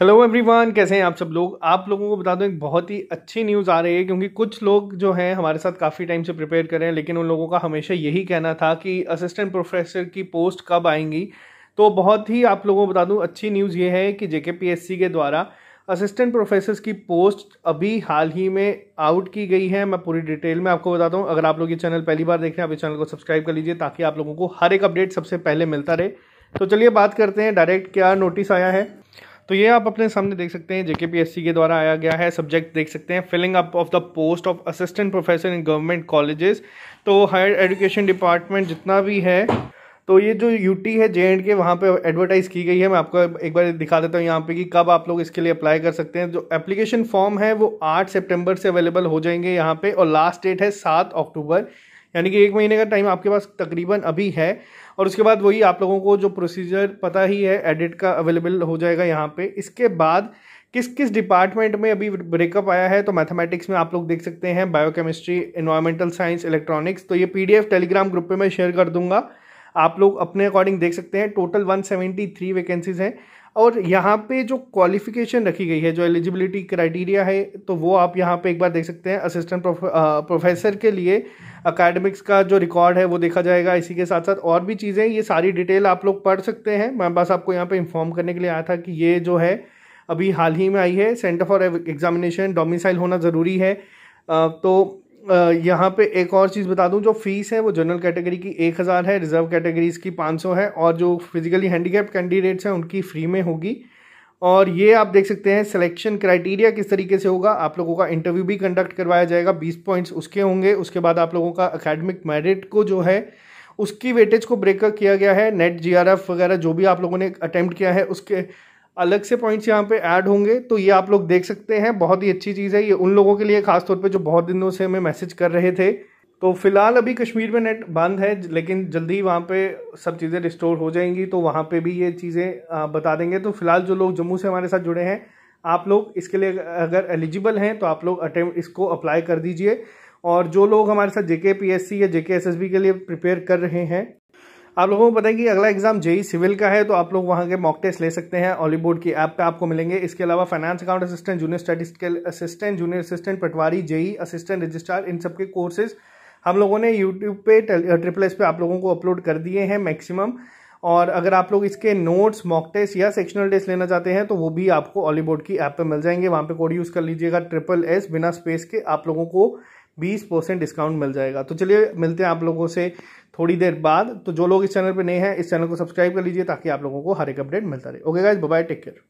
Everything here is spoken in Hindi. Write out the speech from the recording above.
हेलो एवरीवन कैसे हैं आप सब लोग आप लोगों को बता दूं एक बहुत ही अच्छी न्यूज़ आ रही है क्योंकि कुछ लोग जो हैं हमारे साथ काफ़ी टाइम से प्रिपेयर कर रहे हैं लेकिन उन लोगों का हमेशा यही कहना था कि असिस्टेंट प्रोफेसर की पोस्ट कब आएंगी तो बहुत ही आप लोगों को बता दूं अच्छी न्यूज़ ये है कि जेके के द्वारा असिस्टेंट प्रोफेसर की पोस्ट अभी हाल ही में आउट की गई है मैं पूरी डिटेल में आपको बताता हूँ अगर आप लोग ये चैनल पहली बार देख रहे हैं आप इस चैनल को सब्सक्राइब कर लीजिए ताकि आप लोगों को हर एक अपडेट सबसे पहले मिलता रहे तो चलिए बात करते हैं डायरेक्ट क्या नोटिस आया है तो ये आप अपने सामने देख सकते हैं जेकेपीएससी के द्वारा आया गया है सब्जेक्ट देख सकते हैं filling up of the post of assistant professor in government colleges तो हायर एजुकेशन डिपार्टमेंट जितना भी है तो ये जो यू है जे एंड के वहाँ पे एडवर्टाइज़ की गई है मैं आपको एक बार दिखा देता हूँ यहाँ पे कि कब आप लोग इसके लिए अप्लाई कर सकते हैं जो एप्लीकेशन फॉर्म है वो आठ सितंबर से अवेलेबल हो जाएंगे यहाँ पे और लास्ट डेट है सात अक्टूबर यानी कि एक महीने का टाइम आपके पास तकरीबन अभी है और उसके बाद वही आप लोगों को जो प्रोसीजर पता ही है एडिट का अवेलेबल हो जाएगा यहाँ पे इसके बाद किस किस डिपार्टमेंट में अभी ब्रेकअप आया है तो मैथमेटिक्स में आप लोग देख सकते हैं बायोकेमिस्ट्री इन्वायरमेंटल साइंस इलेक्ट्रॉनिक्स तो ये पीडीएफ टेलीग्राम ग्रुप पे मैं शेयर कर दूंगा आप लोग अपने अकॉर्डिंग देख सकते हैं टोटल 173 वैकेंसीज हैं और यहाँ पे जो क्वालिफिकेशन रखी गई है जो एलिजिबिलिटी क्राइटेरिया है तो वो आप यहाँ पे एक बार देख सकते हैं असिस्टेंट प्रोफेसर के लिए अकेडमिक्स का जो रिकॉर्ड है वो देखा जाएगा इसी के साथ साथ और भी चीज़ें ये सारी डिटेल आप लोग पढ़ सकते हैं मैं बस आपको यहाँ पर इन्फॉर्म करने के लिए आया था कि ये जो है अभी हाल ही में आई है सेंटर फॉर एग्जामिनेशन डोमिसाइल होना ज़रूरी है तो यहाँ पे एक और चीज़ बता दूँ जो फीस है वो जनरल कैटेगरी की एक हज़ार है रिजर्व कैटेगरीज की पाँच सौ है और जो फिजिकली हैंडीकैप कैंडिडेट्स हैं उनकी फ्री में होगी और ये आप देख सकते हैं सिलेक्शन क्राइटेरिया किस तरीके से होगा आप लोगों का इंटरव्यू भी कंडक्ट करवाया जाएगा बीस पॉइंट्स उसके होंगे उसके बाद आप लोगों का अकेडमिक मेरिट को जो है उसकी वेटेज को ब्रेकअप किया गया है नेट जी वगैरह जो भी आप लोगों ने अटैम्प्ट किया है उसके अलग से पॉइंट्स यहाँ पे ऐड होंगे तो ये आप लोग देख सकते हैं बहुत ही अच्छी चीज़ है ये उन लोगों के लिए खासतौर पे जो बहुत दिनों से हमें मैसेज कर रहे थे तो फिलहाल अभी कश्मीर में नेट बंद है लेकिन जल्दी ही वहाँ पे सब चीज़ें रिस्टोर हो जाएंगी तो वहाँ पे भी ये चीज़ें बता देंगे तो फिलहाल जो लोग जम्मू से हमारे साथ जुड़े हैं आप लोग इसके लिए अगर एलिजिबल हैं तो आप लोग अटेम्प्ट इसको अप्लाई कर दीजिए और जो लोग हमारे साथ जेके पीएससी या जेके एसएसबी के लिए प्रिपेयर कर रहे हैं आप लोगों को पता है कि अगला एग्जाम जेई सिविल का है तो आप लोग वहाँ के मॉक टेस्ट ले सकते हैं ऑलीबोर्ड की ऐप पे आपको मिलेंगे इसके अलावा finance account assistant junior statistical assistant junior assistant patwari JE assistant registrar इन सब के कोर्सेज हम लोगों ने यूट्यूब पे ट्रिपल एस पे आप लोगों को अपलोड कर दिए हैं मैक्सिमम और अगर आप लोग इसके नोट्स मॉक टेस्ट या सेक्शनल टेस्ट लेना चाहते हैं तो वो भी आपको ऑलीबोर्ड की ऐप पे मिल जाएंगे वहाँ पे कोड यूज़ कर लीजिएगा ट्रिपल एस बिना स्पेस के आप लोगों को बीस परसेंट डिस्काउंट मिल जाएगा तो चलिए मिलते हैं आप लोगों से थोड़ी देर बाद तो जो लोग इस चैनल पर नए हैं इस चैनल को सब्सक्राइब कर लीजिए ताकि आप लोगों को हर एक अपडेट मिलता रहे okay guys bye take care